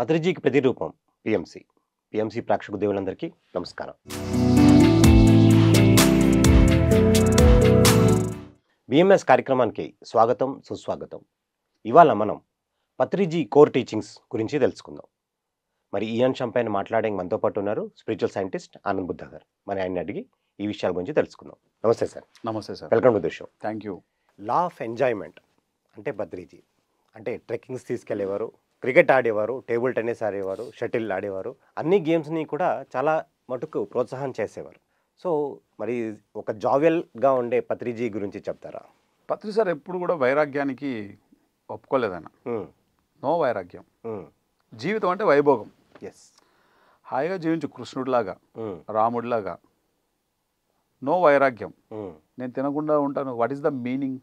పత్రిజీకి ప్రతిరూపం PMC PMC ప్రేక్షక దేవులందరికీ నమస్కారం బిఎంఎస్ కార్యక్రమానికి స్వాగతం సుస్వాగతం ఇవాళ మనం పత్రిజీ కోర్ టీచింగ్స్ గురించి తెలుసుకుందాం మరి ఈ అంశంపైన మాట్లాడే మనతో పాటు ఉన్నారు స్పిరిచువల్ సైంటిస్ట్ ఆనంద్ బుద్ధ గారు మరి ఆయన అడిగి ఈ విషయాల గురించి తెలుసుకుందాం నమస్తే సార్ నమస్తే sir welcome to the thank you law of enjoyment అంటే బద్రీజీ అంటే ట్రెక్కింగ్స్ తీసుకెళ్ళేవారు క్రికెట్ ఆడేవారు టేబుల్ టెన్నిస్ ఆడేవారు షటిల్ ఆడేవారు అన్ని గేమ్స్ని కూడా చాలా మటుకు ప్రోత్సాహం చేసేవారు సో మరి ఒక జావెల్గా ఉండే పత్రిజీ గురించి చెప్తారా పత్రి సార్ ఎప్పుడు కూడా వైరాగ్యానికి ఒప్పుకోలేదన్న నో వైరాగ్యం జీవితం అంటే వైభోగం ఎస్ హాయిగా జీవించు కృష్ణుడిలాగా రాముడిలాగా నో వైరాగ్యం నేను తినకుండా ఉంటాను వాట్ ఈస్ ద మీనింగ్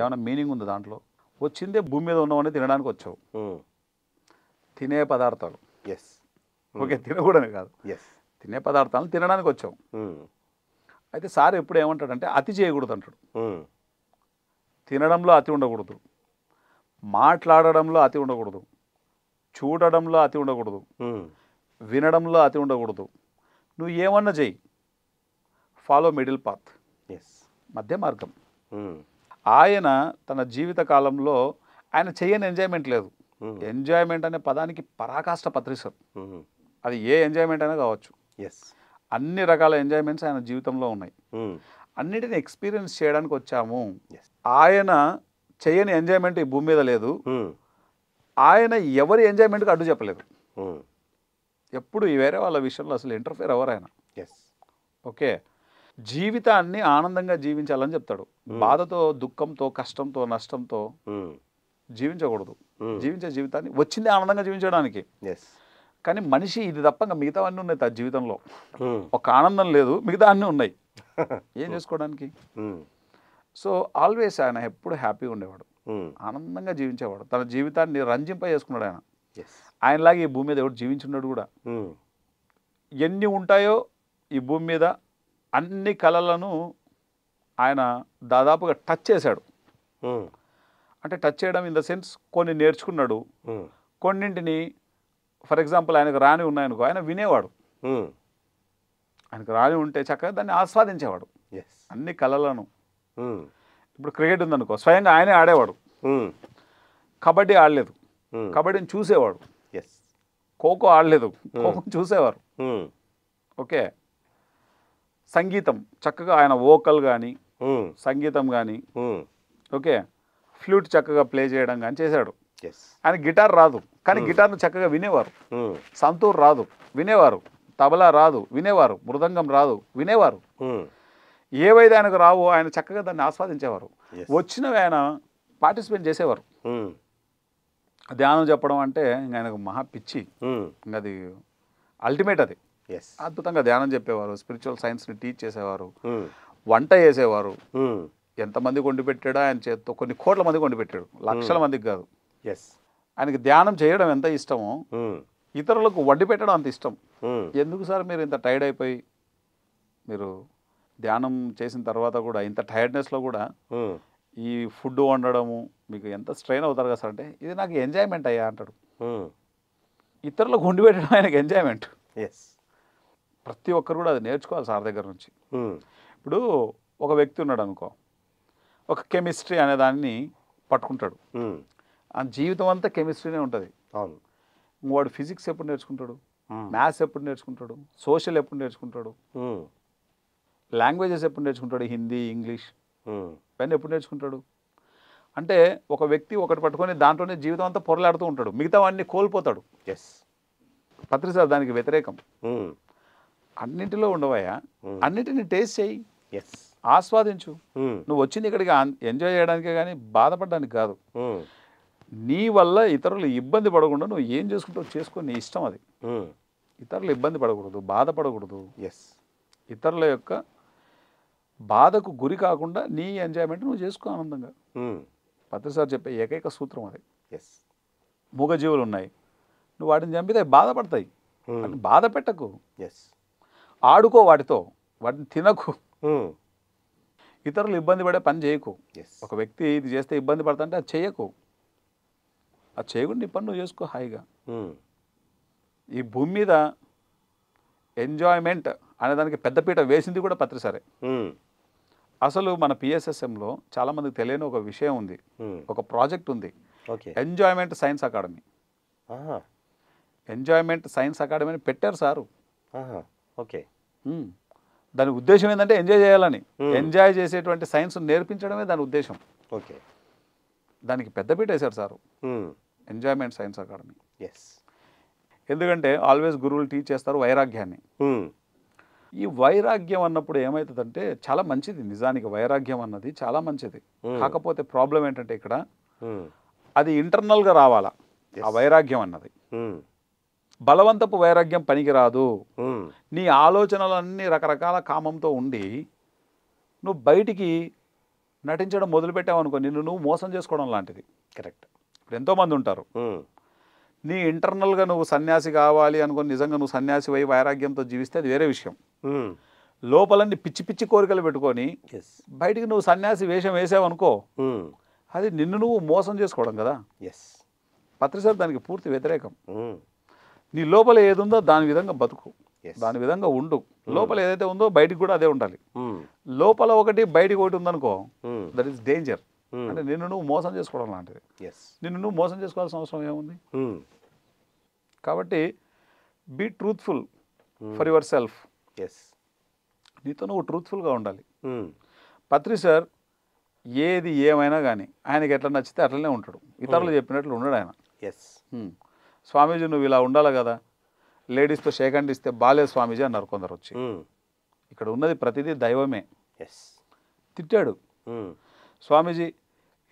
ఏమైనా మీనింగ్ ఉంది దాంట్లో వచ్చిందే భూమి మీద ఉన్నామని తినడానికి వచ్చావు తినే పదార్థాలు ఎస్ ఓకే hmm. తినకూడని కాదు ఎస్ తినే పదార్థాలను తినడానికి వచ్చాం hmm. అయితే సార్ ఎప్పుడు ఏమంటాడంటే అతి చేయకూడదు అంటాడు hmm. తినడంలో అతి ఉండకూడదు మాట్లాడడంలో అతి ఉండకూడదు చూడడంలో అతి ఉండకూడదు వినడంలో అతి ఉండకూడదు నువ్వు ఏమన్నా చెయ్యి ఫాలో మిడిల్ పాత్ ఎస్ మధ్య మార్గం ఆయన తన జీవిత కాలంలో ఆయన చేయని ఎంజాయ్మెంట్ లేదు ఎంజాయ్మెంట్ అనే పదానికి పరాకాష్ట పత్రిస్తారు అది ఏ ఎంజాయ్మెంట్ అయినా కావచ్చు ఎస్ అన్ని రకాల ఎంజాయ్మెంట్స్ ఆయన జీవితంలో ఉన్నాయి అన్నిటిని ఎక్స్పీరియన్స్ చేయడానికి వచ్చాము ఆయన చేయని ఎంజాయ్మెంట్ ఈ భూమి మీద లేదు ఆయన ఎవరి ఎంజాయ్మెంట్కి అడ్డు చెప్పలేదు ఎప్పుడు ఈ వేరే వాళ్ళ విషయంలో అసలు ఇంటర్ఫేర్ అవ్వరు ఆయన ఎస్ ఓకే జీవితాన్ని ఆనందంగా జీవించాలని చెప్తాడు బాధతో దుఃఖంతో కష్టంతో నష్టంతో జీవించకూడదు జీవించే జీవితాన్ని వచ్చింది ఆనందంగా జీవించడానికి కానీ మనిషి ఇది తప్ప ఇంకా మిగతా అన్నీ ఉన్నాయి తన జీవితంలో ఒక ఆనందం లేదు మిగతా అన్నీ ఉన్నాయి ఏం చేసుకోవడానికి సో ఆల్వేస్ ఆయన ఎప్పుడు హ్యాపీగా ఉండేవాడు ఆనందంగా జీవించేవాడు తన జీవితాన్ని రంజింప చేసుకున్నాడు ఆయన ఆయనలాగే ఈ భూమి మీద ఎవడు జీవించున్నాడు కూడా ఎన్ని ఉంటాయో ఈ భూమి మీద అన్ని కళలను ఆయన దాదాపుగా టచ్ చేశాడు అంటే టచ్ చేయడం ఇన్ ద సెన్స్ కొన్ని నేర్చుకున్నాడు కొన్నింటిని ఫర్ ఎగ్జాంపుల్ ఆయనకు రాని ఉన్నాయనుకో ఆయన వినేవాడు ఆయనకు రాని ఉంటే చక్కగా దాన్ని ఆస్వాదించేవాడు అన్ని కళలను ఇప్పుడు క్రికెట్ ఉందనుకో స్వయంగా ఆయనే ఆడేవాడు కబడ్డీ ఆడలేదు కబడ్డీని చూసేవాడు ఖోఖో ఆడలేదు ఖోఖో చూసేవారు ఓకే సంగీతం చక్కగా ఆయన ఓకల్ కానీ సంగీతం కానీ ఓకే ఫ్లూట్ చక్కగా ప్లే చేయడం కానీ చేశాడు ఆయన గిటార్ రాదు కానీ hmm. గిటార్ను చక్కగా వినేవారు hmm. సంతూర్ రాదు వినేవారు తబలా రాదు వినేవారు మృదంగం రాదు వినేవారు hmm. ఏవైతే ఆయనకు రావో ఆయన చక్కగా దాన్ని ఆస్వాదించేవారు వచ్చినవి ఆయన పార్టిసిపేట్ చేసేవారు ధ్యానం చెప్పడం అంటే ఇంకా ఆయనకు మహా పిచ్చి అది అల్టిమేట్ అది అద్భుతంగా ధ్యానం చెప్పేవారు స్పిరిచువల్ సైన్స్ని టీచ్ చేసేవారు వంట చేసేవారు ఎంతమంది వండి పెట్టాడో ఆయన చేతితో కొన్ని కోట్ల మందికి వండి పెట్టాడు లక్షల మందికి కాదు ఎస్ ఆయనకి ధ్యానం చేయడం ఎంత ఇష్టమో ఇతరులకు వండి పెట్టడం అంత ఇష్టం ఎందుకు సార్ మీరు ఇంత టైర్డ్ అయిపోయి మీరు ధ్యానం చేసిన తర్వాత కూడా ఇంత టైర్డ్నెస్లో కూడా ఈ ఫుడ్ వండడము మీకు ఎంత స్ట్రెయిన్ అవుతారు కదా సార్ అంటే ఇది నాకు ఎంజాయ్మెంట్ అయ్యా అంటాడు ఇతరులకు వండి పెట్టడం ఆయనకు ఎంజాయ్మెంట్ ఎస్ ప్రతి ఒక్కరు కూడా అది నేర్చుకోవాలి సార్ దగ్గర నుంచి ఇప్పుడు ఒక వ్యక్తి ఉన్నాడు అనుకో ఒక కెమిస్ట్రీ అనే దాన్ని పట్టుకుంటాడు ఆ జీవితం అంతా కెమిస్ట్రీనే ఉంటుంది అవును వాడు ఫిజిక్స్ ఎప్పుడు నేర్చుకుంటాడు మ్యాథ్స్ ఎప్పుడు నేర్చుకుంటాడు సోషల్ ఎప్పుడు నేర్చుకుంటాడు లాంగ్వేజెస్ ఎప్పుడు నేర్చుకుంటాడు హిందీ ఇంగ్లీష్ పెన్ ఎప్పుడు నేర్చుకుంటాడు అంటే ఒక వ్యక్తి ఒకటి పట్టుకొని దాంట్లోనే జీవితం అంతా పొరలాడుతూ ఉంటాడు మిగతా వాడిని కోల్పోతాడు ఎస్ పత్రిక దానికి వ్యతిరేకం అన్నింటిలో ఉండవయ్యా అన్నిటిని టేస్ట్ చేయి ఎస్ ఆస్వాదించు నువ్వు వచ్చింది ఇక్కడికి ఎంజాయ్ చేయడానికే కానీ బాధపడడానికి కాదు నీ వల్ల ఇతరులు ఇబ్బంది పడకుండా నువ్వు ఏం చేసుకుంటావు చేసుకుని నీ ఇష్టం అది ఇతరులు ఇబ్బంది పడకూడదు బాధపడకూడదు ఎస్ ఇతరుల యొక్క బాధకు గురి కాకుండా నీ ఎంజాయ్మెంట్ నువ్వు చేసుకో ఆనందంగా పత్రిసారి చెప్పే ఏకైక సూత్రం అది ఎస్ మూగజీవులు ఉన్నాయి నువ్వు వాటిని చంపితే బాధపడతాయి వాటిని బాధ పెట్టకు ఎస్ ఆడుకో వాటితో వాటిని తినకు ఇతరులు ఇబ్బంది పడే పని చేయకు ఒక వ్యక్తి ఇది చేస్తే ఇబ్బంది పడుతుంటే అది చేయకు అది చేయకుండా పని నువ్వు చేసుకో హాయిగా hmm. ఈ భూమి మీద ఎంజాయ్మెంట్ అనే దానికి పెద్దపీట వేసింది కూడా పత్రిసారే hmm. అసలు మన పిఎస్ఎస్ఎంలో చాలామందికి తెలియని ఒక విషయం ఉంది hmm. ఒక ప్రాజెక్ట్ ఉంది enjoyment science academy enjoyment science academy పెట్టారు సారు ఓకే దాని ఉద్దేశం ఏంటంటే ఎంజాయ్ చేయాలని ఎంజాయ్ hmm. చేసేటువంటి సైన్స్ నేర్పించడమే దాని ఉద్దేశం ఓకే దానికి పెద్దపీట వేశారు sir enjoyment science academy yes ఎందుకంటే ఆల్వేస్ గురువులు టీచ్ చేస్తారు వైరాగ్యాన్ని hmm. ఈ వైరాగ్యం అన్నప్పుడు ఏమవుతుందంటే చాలా మంచిది నిజానికి వైరాగ్యం అన్నది చాలా మంచిది hmm. కాకపోతే ప్రాబ్లం ఏంటంటే ఇక్కడ అది ఇంటర్నల్గా రావాలా ఆ వైరాగ్యం అన్నది బలవంతపు వైరాగ్యం పనికిరాదు నీ ఆలోచనలన్నీ రకరకాల కామంతో ఉండి నువ్వు బయటికి నటించడం మొదలుపెట్టావు అనుకో నిన్ను నువ్వు మోసం చేసుకోవడం లాంటిది కరెక్ట్ ఇప్పుడు ఎంతోమంది ఉంటారు నీ ఇంటర్నల్గా నువ్వు సన్యాసి కావాలి అనుకుని నిజంగా నువ్వు సన్యాసి అయి వైరాగ్యంతో జీవిస్తే అది వేరే విషయం లోపలన్నీ పిచ్చి పిచ్చి కోరికలు పెట్టుకొని బయటికి నువ్వు సన్యాసి వేషం వేసావు అనుకో అది నిన్ను నువ్వు మోసం చేసుకోవడం కదా ఎస్ పత్రిసారి దానికి పూర్తి వ్యతిరేకం నీ లోపల ఏది ఉందో దాని విధంగా బతుకు దాని విధంగా ఉండు hmm. లోపల ఏదైతే ఉందో బయటికి కూడా అదే ఉండాలి hmm. లోపల ఒకటి బయటికి ఒకటి ఉందనుకో దట్ ఈస్ డేంజర్ అంటే నిన్ను నువ్వు మోసం చేసుకోవడం లాంటిది నిన్ను నువ్వు మోసం చేసుకోవాల్సిన అవసరం ఏముంది hmm. కాబట్టి be truthful for your self yes నీతో నువ్వు ట్రూత్ఫుల్గా ఉండాలి పత్రి సార్ ఏది ఏమైనా కానీ ఆయనకి ఎట్లా నచ్చితే అట్లనే ఉంటాడు ఇతరులు చెప్పినట్లు ఉండడు ఆయన ఎస్ స్వామీజీ నువ్వు ఇలా ఉండాలి కదా లేడీస్తో షేక్ ఇస్తే బాలే స్వామీజీ అన్నారు కొందరు వచ్చి ఇక్కడ ఉన్నది ప్రతిదీ దైవమే తిట్టాడు స్వామీజీ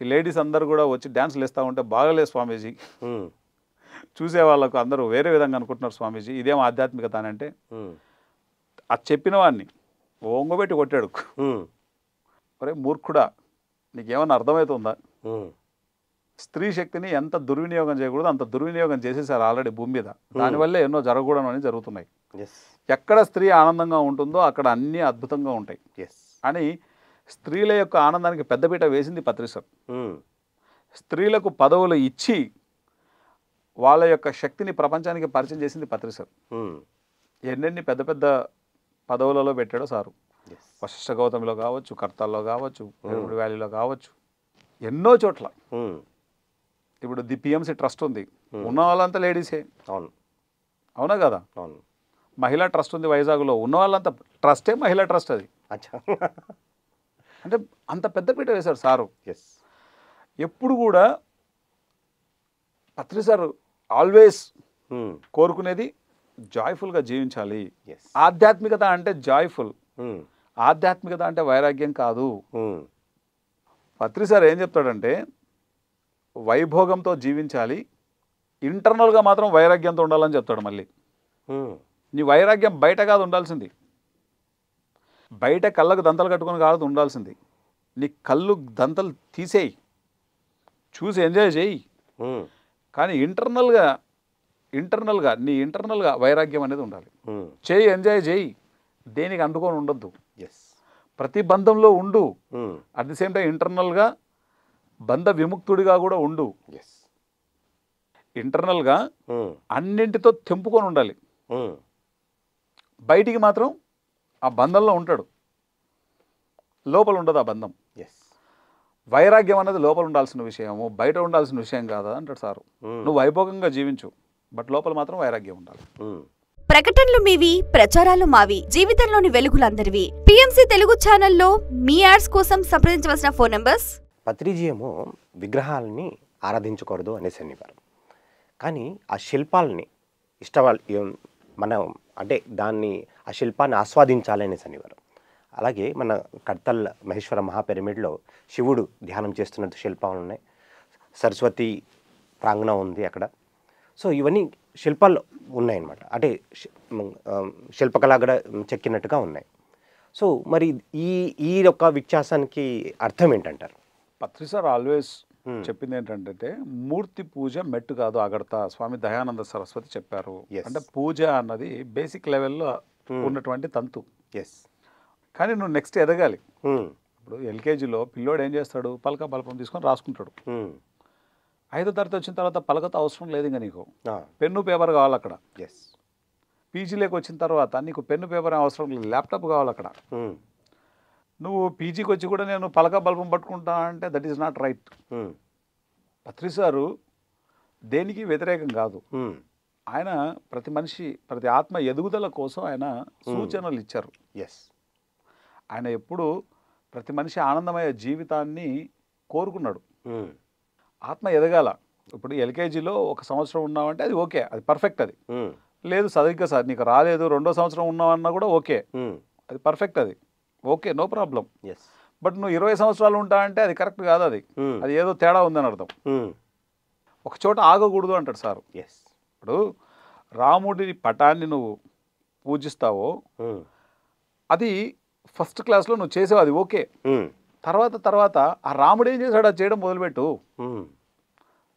ఈ లేడీస్ అందరు కూడా వచ్చి డ్యాన్స్లు వేస్తూ ఉంటే బాగలే స్వామీజీ చూసే వాళ్ళకు అందరూ వేరే విధంగా అనుకుంటున్నారు స్వామీజీ ఇదేం ఆధ్యాత్మికత అని అంటే అది చెప్పిన వాడిని ఓంగబెట్టి కొట్టాడు మరే మూర్ఖుడా నీకేమన్నా అర్థమవుతుందా స్త్రీ శక్తిని ఎంత దుర్వినియోగం చేయకూడదు అంత దుర్వినియోగం చేసేసారు ఆల్రెడీ భూమి మీద hmm. దానివల్ల ఎన్నో జరగకూడదు జరుగుతున్నాయి ఎక్కడ స్త్రీ ఆనందంగా ఉంటుందో అక్కడ అన్నీ అద్భుతంగా ఉంటాయి అని స్త్రీల యొక్క ఆనందానికి పెద్దపీట వేసింది పత్రిసర్ hmm. స్త్రీలకు పదవులు ఇచ్చి వాళ్ళ యొక్క శక్తిని ప్రపంచానికి పరిచయం చేసింది పత్రిసర్ hmm. ఎన్నెన్ని పెద్ద పెద్ద పదవులలో పెట్టాడో సారు వశిష్ఠ గౌతమిలో కావచ్చు కర్తల్లో కావచ్చు వ్యాలీలో కావచ్చు ఎన్నో చోట్ల ఇప్పుడు ది పిఎంసీ ట్రస్ట్ ఉంది ఉన్న వాళ్ళంతా లేడీసే అవును అవునా కదా అవును మహిళా ట్రస్ట్ ఉంది వైజాగ్లో ఉన్న వాళ్ళంతా ట్రస్టే మహిళా ట్రస్ట్ అది అంటే అంత పెద్ద పీట వేశారు సారు ఎస్ ఎప్పుడు కూడా పత్రి సార్ ఆల్వేస్ కోరుకునేది జాయ్ఫుల్గా జీవించాలి ఆధ్యాత్మికత అంటే జాయ్ఫుల్ ఆధ్యాత్మికత అంటే వైరాగ్యం కాదు పత్రి సార్ ఏం చెప్తాడంటే వైభోగంతో జీవించాలి ఇంటర్నల్గా మాత్రం వైరాగ్యంతో ఉండాలని చెప్తాడు మళ్ళీ నీ వైరాగ్యం బయట కాదు ఉండాల్సింది బయట కళ్ళకు దంతలు కట్టుకొని కాదు ఉండాల్సింది నీ కళ్ళు దంతలు తీసేయి చూసి ఎంజాయ్ చేయి కానీ ఇంటర్నల్గా ఇంటర్నల్గా నీ ఇంటర్నల్గా వైరాగ్యం అనేది ఉండాలి చేయి ఎంజాయ్ చేయి దేనికి అందుకొని ఉండద్దు ఎస్ ప్రతి బంధంలో ఉండు అట్ ది సేమ్ టైం ఇంటర్నల్గా బంధ విముక్తుడిగా కూడా ఉండు ఇంటర్నల్గా అన్నింటితో తెంపుకొని ఉండాలి బయటికి మాత్రం ఆ బంధంలో ఉంటాడు లోపల ఉండదు ఆ బంధం ఎస్ వైరాగ్యం అనేది లోపల ఉండాల్సిన విషయము బయట ఉండాల్సిన విషయం కాదా అంటాడు సారు నువ్వు వైభోగంగా జీవించు బట్ లోపల మాత్రం వైరాగ్యం ఉండాలి ప్రకటనలు మీవి ప్రచారాలు మావి జీవితంలోని వెలుగులందరివి పిఎంసి తెలుగు ఛానల్లో మీ యాడ్స్ కోసం సంప్రదించవలసిన ఫోన్ నంబర్స్ పత్రిజీ ఏమో విగ్రహాలని ఆరాధించకూడదు అనేసి శనివారం కానీ ఆ శిల్పాలని ఇష్టవాళ్ళు మనం అంటే దాన్ని ఆ శిల్పాన్ని ఆస్వాదించాలనే శనివారం అలాగే మన కడతల్ మహేశ్వర మహాపిరమిడ్లో శివుడు ధ్యానం చేస్తున్న శిల్పాలు ఉన్నాయి సరస్వతి ప్రాంగణం ఉంది అక్కడ సో ఇవన్నీ శిల్పాలు ఉన్నాయన్నమాట అంటే శిల్పకళ కూడా చెక్కినట్టుగా ఉన్నాయి సో మరి ఈ ఈ యొక్క వ్యత్యాసానికి అర్థం ఏంటంటారు పత్రిసార్ ఆల్వేస్ hmm. చెప్పింది ఏంటంటే మూర్తి పూజ మెట్టు కాదు అగడత స్వామి దయానంద సరస్వతి చెప్పారు అంటే పూజ అన్నది బేసిక్ లెవెల్లో hmm. ఉన్నటువంటి తంతు ఎస్ కానీ నువ్వు నెక్స్ట్ ఎదగాలి hmm. ఇప్పుడు ఎల్కేజీలో పిల్లోడు ఏం చేస్తాడు పలక బలపం తీసుకొని రాసుకుంటాడు ఐదో తరగతి వచ్చిన తర్వాత పలకతో అవసరం లేదు ఇంకా నీకు పెన్ను పేపర్ కావాలి అక్కడ ఎస్ పీజీలోకి వచ్చిన తర్వాత నీకు పెన్ను పేపర్ అవసరం లేదు ల్యాప్టాప్ కావాలి అక్కడ నువ్వు పీజీకి వచ్చి కూడా నేను పలక బల్బం పట్టుకుంటా అంటే దట్ ఈస్ నాట్ రైట్ పత్రిసారు దేనికి వ్యతిరేకం కాదు hmm. ఆయన ప్రతి మనిషి ప్రతి ఆత్మ ఎదుగుదల కోసం ఆయన hmm. సూచనలు ఇచ్చారు ఎస్ ఆయన ఎప్పుడు ప్రతి మనిషి ఆనందమయ జీవితాన్ని కోరుకున్నాడు hmm. ఆత్మ ఎదగాల ఇప్పుడు ఎల్కేజీలో ఒక సంవత్సరం ఉన్నామంటే అది ఓకే అది పర్ఫెక్ట్ అది లేదు సరిగ్గా సార్ నీకు రాలేదు రెండో సంవత్సరం ఉన్నామన్నా కూడా ఓకే అది పర్ఫెక్ట్ అది okay no problem yes but నువ్వు ఇరవై సంవత్సరాలు ఉంటా అంటే అది కరెక్ట్ కాదు అది hmm. అది ఏదో తేడా ఉందని అర్థం hmm. ఒక చోట ఆగకూడదు అంటాడు సార్ ఎస్ ఇప్పుడు రాముడి పటాన్ని నువ్వు పూజిస్తావో hmm. అది ఫస్ట్ క్లాస్లో నువ్వు చేసావు అది ఓకే తర్వాత తర్వాత ఆ రాముడు ఏం చేశాడు అది చేయడం మొదలుపెట్టు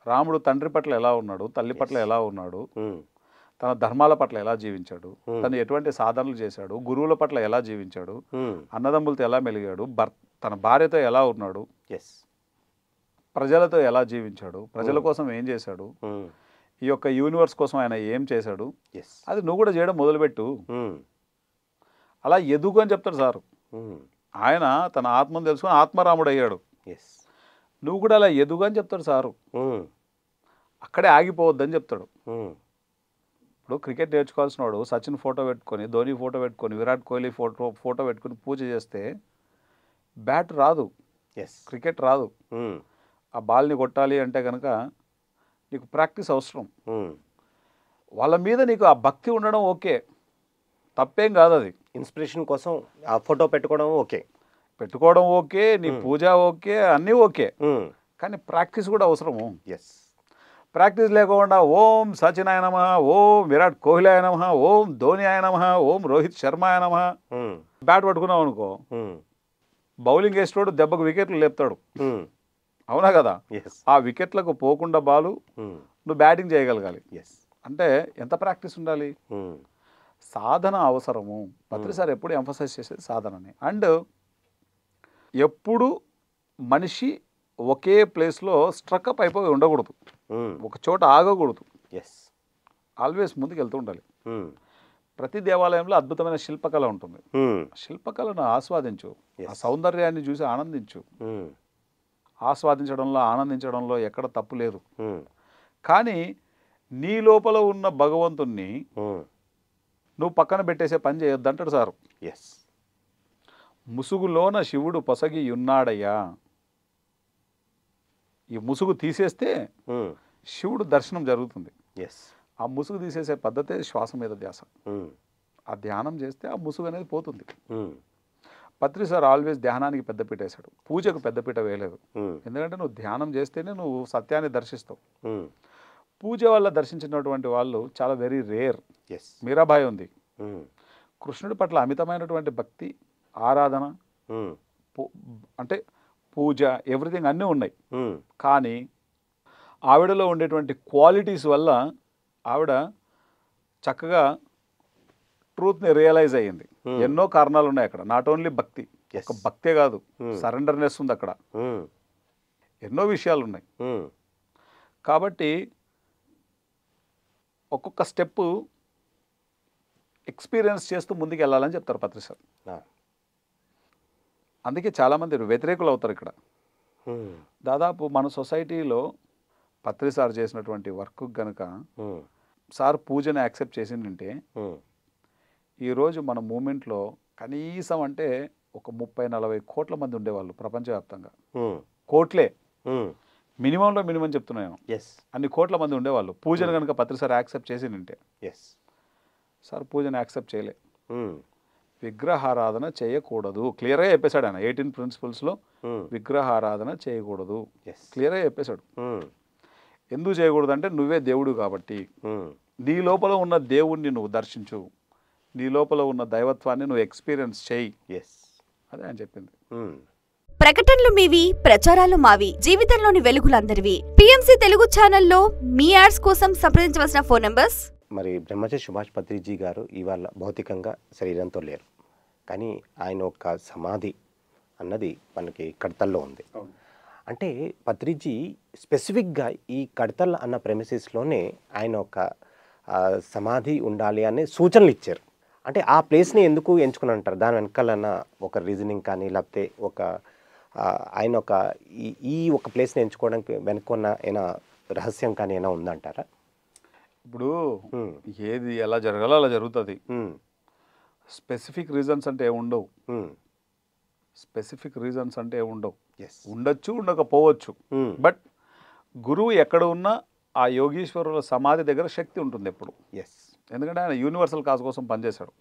రాముడు తండ్రి పట్ల ఎలా ఉన్నాడు తల్లి పట్ల ఎలా ఉన్నాడు తన ధర్మాల పట్ల ఎలా జీవించాడు తను ఎటువంటి సాధనలు చేశాడు గురువుల పట్ల ఎలా జీవించాడు అన్నదమ్ములతో ఎలా మెలిగాడు తన భార్యతో ఎలా ఉన్నాడు ఎస్ ప్రజలతో ఎలా జీవించాడు ప్రజల కోసం ఏం చేశాడు ఈ యొక్క యూనివర్స్ కోసం ఆయన ఏం చేశాడు అది నువ్వు కూడా చేయడం మొదలుపెట్టు అలా ఎదుగు అని చెప్తాడు సారు ఆయన తన ఆత్మను తెలుసుకుని ఆత్మరాముడు అయ్యాడు నువ్వు కూడా అలా ఎదుగు అని చెప్తాడు సారు అక్కడే ఆగిపోవద్దని చెప్తాడు ఇప్పుడు క్రికెట్ నేర్చుకోవాల్సిన వాడు సచిన్ ఫోటో పెట్టుకొని ధోని ఫోటో పెట్టుకొని విరాట్ కోహ్లీ ఫోటో ఫోటో పెట్టుకొని పూజ చేస్తే బ్యాట్ రాదు ఎస్ క్రికెట్ రాదు hmm. ఆ బాల్ని కొట్టాలి అంటే కనుక నీకు ప్రాక్టీస్ అవసరం hmm. వాళ్ళ మీద నీకు ఆ భక్తి ఉండడం ఓకే తప్పేం కాదు అది ఇన్స్పిరేషన్ కోసం ఆ ఫోటో పెట్టుకోవడం ఓకే పెట్టుకోవడం ఓకే నీ hmm. పూజ ఓకే అన్నీ ఓకే కానీ ప్రాక్టీస్ కూడా అవసరము ఎస్ ప్రాక్టీస్ లేకుండా ఓం సచిన్ ఆయనమ ఓం విరాట్ కోహ్లీ ఆయనమ ఓం ధోని ఆయన ఓం రోహిత్ శర్మ ఆయనమ బ్యాట్ పట్టుకున్నాం అనుకో బౌలింగ్ వేసినోడు దెబ్బకు వికెట్లు లేపుతాడు అవునా కదా ఆ వికెట్లకు పోకుండా బాలు నువ్వు బ్యాటింగ్ చేయగలగాలి అంటే ఎంత ప్రాక్టీస్ ఉండాలి సాధన అవసరము పత్రి సార్ ఎప్పుడు ఎంఫసైజ్ చేసేది సాధనని అండ్ ఎప్పుడు మనిషి ఒకే ప్లేస్లో స్ట్రక్అప్ అయిపోయి ఉండకూడదు ఒక చోట ఆగకూడదు ఎస్ ఆల్వేస్ ముందుకు వెళ్తూ ఉండాలి ప్రతి దేవాలయంలో అద్భుతమైన శిల్పకళ ఉంటుంది శిల్పకళను ఆస్వాదించు ఆ సౌందర్యాన్ని చూసి ఆనందించు ఆస్వాదించడంలో ఆనందించడంలో ఎక్కడ తప్పు లేదు కానీ నీ లోపల ఉన్న భగవంతుణ్ణి నువ్వు పక్కన పెట్టేసే పని చేయొద్దంటాడు సారు ఎస్ ముసుగులోన శివుడు పొసగి ఉన్నాడయ్యా ఈ ముసుగు తీసేస్తే శివుడు దర్శనం జరుగుతుంది ఎస్ ఆ ముసుగు తీసేసే పద్ధతే శ్వాస మీద ధ్యాస ఆ ధ్యానం చేస్తే ఆ ముసుగు అనేది పోతుంది పత్రి సార్ ఆల్వేస్ ధ్యానానికి పెద్దపీట వేశాడు పూజకు పెద్దపీట వేయలేదు ఎందుకంటే నువ్వు ధ్యానం చేస్తేనే నువ్వు సత్యాన్ని దర్శిస్తావు పూజ వల్ల దర్శించినటువంటి వాళ్ళు చాలా వెరీ రేర్ మీరాబాయ్ ఉంది కృష్ణుడి పట్ల అమితమైనటువంటి భక్తి ఆరాధన అంటే పూజ ఎవ్రీథింగ్ అన్నీ ఉన్నాయి కానీ ఆవిడలో ఉండేటువంటి క్వాలిటీస్ వల్ల ఆవిడ చక్కగా ట్రూత్ని రియలైజ్ అయ్యింది ఎన్నో కారణాలు ఉన్నాయి అక్కడ నాట్ ఓన్లీ భక్తి ఒక భక్తే కాదు సరెండర్నెస్ ఉంది అక్కడ ఎన్నో విషయాలు ఉన్నాయి కాబట్టి ఒక్కొక్క స్టెప్పు ఎక్స్పీరియన్స్ చేస్తూ ముందుకు వెళ్ళాలని చెప్తారు పత్రి సార్ అందుకే చాలామంది వ్యతిరేకులు అవుతారు ఇక్కడ దాదాపు మన సొసైటీలో పత్రి సార్ చేసినటువంటి వర్క్ కనుక సార్ పూజను యాక్సెప్ట్ చేసిందంటే ఈరోజు మన మూమెంట్లో కనీసం అంటే ఒక ముప్పై నలభై కోట్ల మంది ఉండేవాళ్ళు ప్రపంచవ్యాప్తంగా కోట్లే మినిమంలో మినిమం చెప్తున్నాను ఎస్ అన్ని కోట్ల మంది ఉండేవాళ్ళు పూజను కనుక పత్రి సార్ యాక్సెప్ట్ చేసిందంటే ఎస్ సార్ పూజను యాక్సెప్ట్ చేయలే విగ్రహారాధన చేయకూడదు క్లియర్గా చెప్పేశాడు ఆయన ఎయిటీన్ ప్రిన్సిపల్స్లో hmm. విగ్రహారాధన చేయకూడదు క్లియర్గా చెప్పేశాడు hmm. ఎందుకు చేయకూడదు అంటే నువ్వే దేవుడు కాబట్టి hmm. నీ లోపల ఉన్న దేవుణ్ణి నువ్వు దర్శించు నీ లోపల ఉన్న దైవత్వాన్ని నువ్వు ఎక్స్పీరియన్స్ చేయి ఎస్ అదే ఆయన చెప్పింది ప్రకటనలు మీవి ప్రచారాలు మావి జీవితంలోని వెలుగులందరివి పిఎంసి తెలుగు ఛానల్లో మీ యాడ్స్ కోసం సంప్రదించవలసిన ఫోన్ నంబర్స్ మరి బ్రహ్మచర్య సుభాష్ పత్రిజీ గారు ఇవాళ భౌతికంగా శరీరంతో లేరు కానీ ఆయన ఒక సమాధి అన్నది మనకి కడతల్లో ఉంది అంటే పత్రిజీ స్పెసిఫిక్గా ఈ కడతల్ అన్న ప్రెమిసిస్లోనే ఆయన ఒక సమాధి ఉండాలి అనే సూచనలు ఇచ్చారు అంటే ఆ ప్లేస్ని ఎందుకు ఎంచుకుని అంటారు దాని వెనకాలన్న ఒక రీజనింగ్ కానీ లేకపోతే ఒక ఆయన ఒక ఈ ఒక ప్లేస్ని ఎంచుకోవడానికి వెనుకొన్న ఏమైనా రహస్యం కానీ ఏమైనా ఉందంటారా ఇప్పుడు ఏది ఎలా జరగాలో అలా జరుగుతుంది స్పెసిఫిక్ రీజన్స్ అంటే ఉండవు స్పెసిఫిక్ రీజన్స్ అంటే ఉండవు ఉండొచ్చు ఉండకపోవచ్చు బట్ గురువు ఎక్కడ ఉన్నా ఆ యోగీశ్వరుల సమాధి దగ్గర శక్తి ఉంటుంది ఎప్పుడు ఎస్ ఎందుకంటే ఆయన యూనివర్సల్ కాజ్ కోసం పనిచేశాడు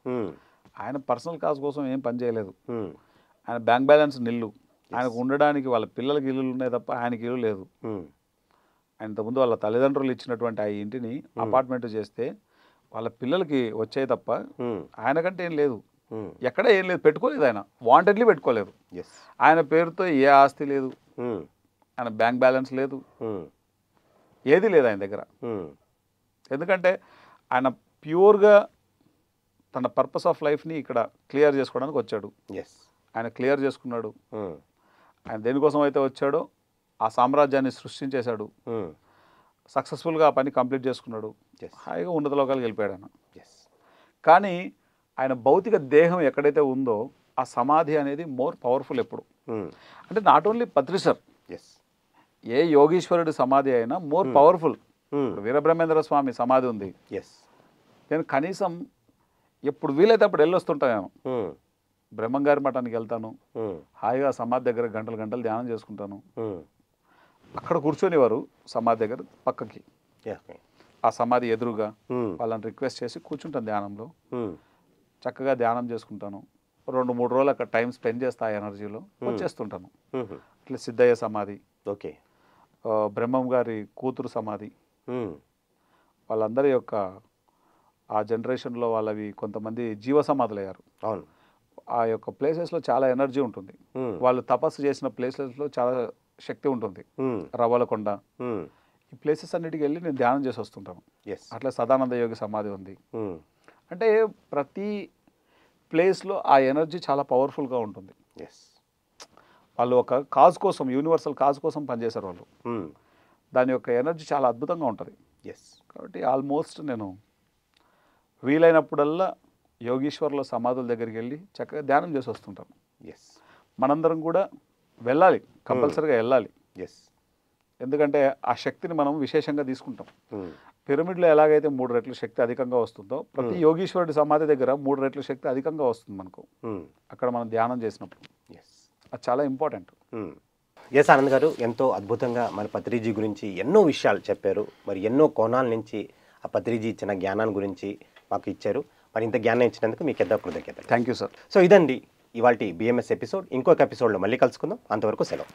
ఆయన పర్సనల్ కాజ్ కోసం ఏం పనిచేయలేదు ఆయన బ్యాంక్ బ్యాలెన్స్ నిల్లు ఆయనకు ఉండడానికి వాళ్ళ పిల్లలకి ఇల్లులు ఉన్నాయి తప్ప ఆయనకి ఇల్లు లేదు ఆయన ముందు వాళ్ళ తల్లిదండ్రులు ఇచ్చినటువంటి ఆ ఇంటిని అపార్ట్మెంట్ చేస్తే వాళ్ళ పిల్లలకి వచ్చాయి తప్ప ఆయనకంటే ఏం లేదు ఎక్కడ ఏం లేదు పెట్టుకోలేదు ఆయన వాంటెడ్లీ పెట్టుకోలేదు ఆయన పేరుతో ఏ ఆస్తి లేదు ఆయన బ్యాంక్ బ్యాలెన్స్ లేదు ఏది లేదు ఆయన దగ్గర ఎందుకంటే ఆయన ప్యూర్గా తన పర్పస్ ఆఫ్ లైఫ్ని ఇక్కడ క్లియర్ చేసుకోవడానికి వచ్చాడు ఆయన క్లియర్ చేసుకున్నాడు ఆయన దేనికోసం అయితే వచ్చాడో ఆ సామ్రాజ్యాన్ని సృష్టించేశాడు సక్సెస్ఫుల్గా ఆ పని కంప్లీట్ చేసుకున్నాడు హాయిగా ఉన్నత లోకాలకు వెళ్ళిపోయాడు అన్న కానీ ఆయన భౌతిక దేహం ఎక్కడైతే ఉందో ఆ సమాధి అనేది మోర్ పవర్ఫుల్ ఎప్పుడు hmm. అంటే నాట్ ఓన్లీ పత్రిసర్ ఎస్ ఏ యోగీశ్వరుడి సమాధి అయినా more hmm. Powerful hmm. Veerabrahmendra Swami సమాధి ఉంది ఎస్ నేను కనీసం ఎప్పుడు వీలైతే అప్పుడు వెళ్ళొస్తుంటాను బ్రహ్మంగారి మఠానికి వెళ్తాను హాయిగా సమాధి దగ్గర గంటలు గంటలు ధ్యానం చేసుకుంటాను అక్కడ కూర్చొనేవారు సమాధి దగ్గర పక్కకి ఆ సమాధి ఎదురుగా hmm. వాళ్ళని రిక్వెస్ట్ చేసి కూర్చుంటాను ధ్యానంలో hmm. చక్కగా ధ్యానం చేసుకుంటాను రెండు మూడు రోజులు అక్కడ టైం స్పెండ్ చేస్తా ఎనర్జీలో hmm. వచ్చేస్తుంటాను అట్లా సిద్ధయ్య సమాధి ఓకే బ్రహ్మం గారి కూతురు సమాధి వాళ్ళందరి యొక్క ఆ జనరేషన్లో వాళ్ళవి కొంతమంది జీవ సమాధులు అయ్యారు ఆ యొక్క ప్లేసెస్లో చాలా ఎనర్జీ ఉంటుంది వాళ్ళు తపస్సు చేసిన ప్లేసెస్లో చాలా శక్తి ఉంటుంది రవ్వలకొండ ఈ ప్లేసెస్ అన్నిటికి వెళ్ళి నేను ధ్యానం చేసి వస్తుంటాను అట్లా సదానంద యోగి సమాధి ఉంది అంటే ప్రతి ప్లేస్లో ఆ ఎనర్జీ చాలా పవర్ఫుల్గా ఉంటుంది వాళ్ళు ఒక కాజ్ కోసం యూనివర్సల్ కాజ్ కోసం పనిచేశారు వాళ్ళు దాని యొక్క ఎనర్జీ చాలా అద్భుతంగా ఉంటుంది ఎస్ కాబట్టి ఆల్మోస్ట్ నేను వీలైనప్పుడల్లా యోగీశ్వర్ల సమాధుల దగ్గరికి వెళ్ళి చక్కగా ధ్యానం చేసి వస్తుంటాను ఎస్ మనందరం కూడా వెళ్ళాలి కంపల్సరిగా hmm. వెళ్ళాలి ఎస్ ఎందుకంటే ఆ శక్తిని మనం విశేషంగా తీసుకుంటాం hmm. పిరమిడ్లో ఎలాగైతే మూడు రెట్ల శక్తి అధికంగా వస్తుందో ప్రతి hmm. యోగీశ్వరుడి సమాధి దగ్గర మూడు రెట్ల శక్తి అధికంగా వస్తుంది మనకు అక్కడ మనం ధ్యానం చేసినప్పుడు అది చాలా ఇంపార్టెంట్ ఎస్ ఆనంద్ గారు ఎంతో అద్భుతంగా మన పత్రిజీ గురించి ఎన్నో విషయాలు చెప్పారు మరి ఎన్నో కోణాల నుంచి ఆ పత్రిజీ ఇచ్చిన జ్ఞానాన్ని గురించి మాకు ఇచ్చారు మరి ఇంత జ్ఞానం ఇచ్చినందుకు మీకు ఎంతో కృతజ్ఞత థ్యాంక్ యూ సార్ సో ఇదండి ఇవాళ బిఎంఎస్ ఎపిసోడ్ ఇంకొక ఎపిసోడ్లో మళ్ళీ కలుసుకుందాం అంతవరకు సెలవు